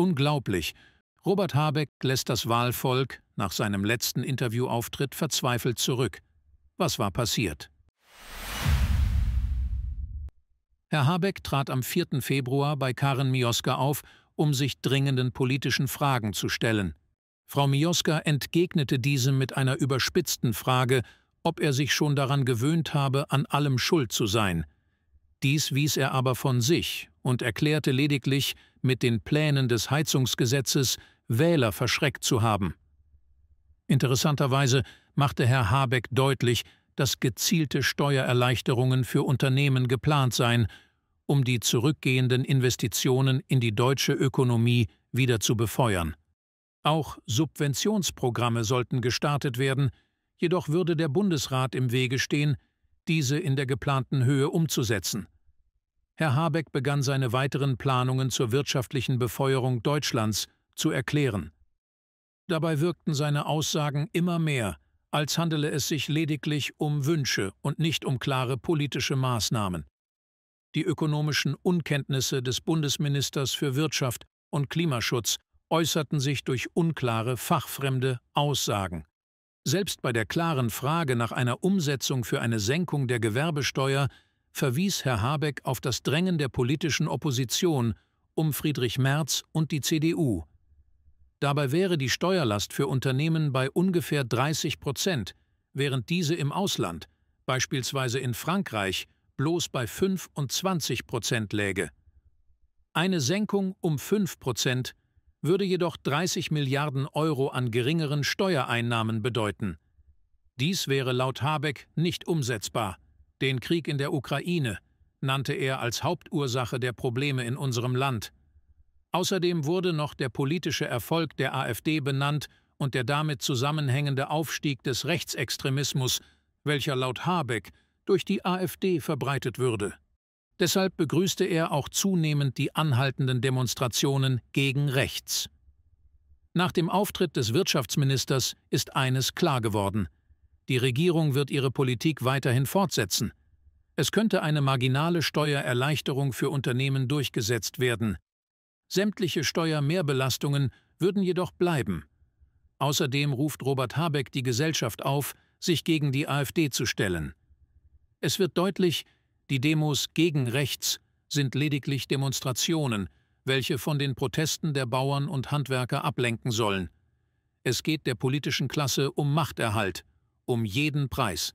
Unglaublich. Robert Habeck lässt das Wahlvolk nach seinem letzten Interviewauftritt verzweifelt zurück. Was war passiert? Herr Habeck trat am 4. Februar bei Karin Mioska auf, um sich dringenden politischen Fragen zu stellen. Frau Mioska entgegnete diesem mit einer überspitzten Frage, ob er sich schon daran gewöhnt habe, an allem schuld zu sein. Dies wies er aber von sich und erklärte lediglich, mit den Plänen des Heizungsgesetzes Wähler verschreckt zu haben. Interessanterweise machte Herr Habeck deutlich, dass gezielte Steuererleichterungen für Unternehmen geplant seien, um die zurückgehenden Investitionen in die deutsche Ökonomie wieder zu befeuern. Auch Subventionsprogramme sollten gestartet werden, jedoch würde der Bundesrat im Wege stehen, diese in der geplanten Höhe umzusetzen. Herr Habeck begann seine weiteren Planungen zur wirtschaftlichen Befeuerung Deutschlands zu erklären. Dabei wirkten seine Aussagen immer mehr, als handele es sich lediglich um Wünsche und nicht um klare politische Maßnahmen. Die ökonomischen Unkenntnisse des Bundesministers für Wirtschaft und Klimaschutz äußerten sich durch unklare, fachfremde Aussagen. Selbst bei der klaren Frage nach einer Umsetzung für eine Senkung der Gewerbesteuer verwies Herr Habeck auf das Drängen der politischen Opposition um Friedrich Merz und die CDU. Dabei wäre die Steuerlast für Unternehmen bei ungefähr 30 Prozent, während diese im Ausland, beispielsweise in Frankreich, bloß bei 25 Prozent läge. Eine Senkung um 5 Prozent würde jedoch 30 Milliarden Euro an geringeren Steuereinnahmen bedeuten. Dies wäre laut Habeck nicht umsetzbar. Den Krieg in der Ukraine nannte er als Hauptursache der Probleme in unserem Land. Außerdem wurde noch der politische Erfolg der AfD benannt und der damit zusammenhängende Aufstieg des Rechtsextremismus, welcher laut Habeck durch die AfD verbreitet würde. Deshalb begrüßte er auch zunehmend die anhaltenden Demonstrationen gegen rechts. Nach dem Auftritt des Wirtschaftsministers ist eines klar geworden – die Regierung wird ihre Politik weiterhin fortsetzen. Es könnte eine marginale Steuererleichterung für Unternehmen durchgesetzt werden. Sämtliche Steuermehrbelastungen würden jedoch bleiben. Außerdem ruft Robert Habeck die Gesellschaft auf, sich gegen die AfD zu stellen. Es wird deutlich, die Demos gegen rechts sind lediglich Demonstrationen, welche von den Protesten der Bauern und Handwerker ablenken sollen. Es geht der politischen Klasse um Machterhalt um jeden Preis.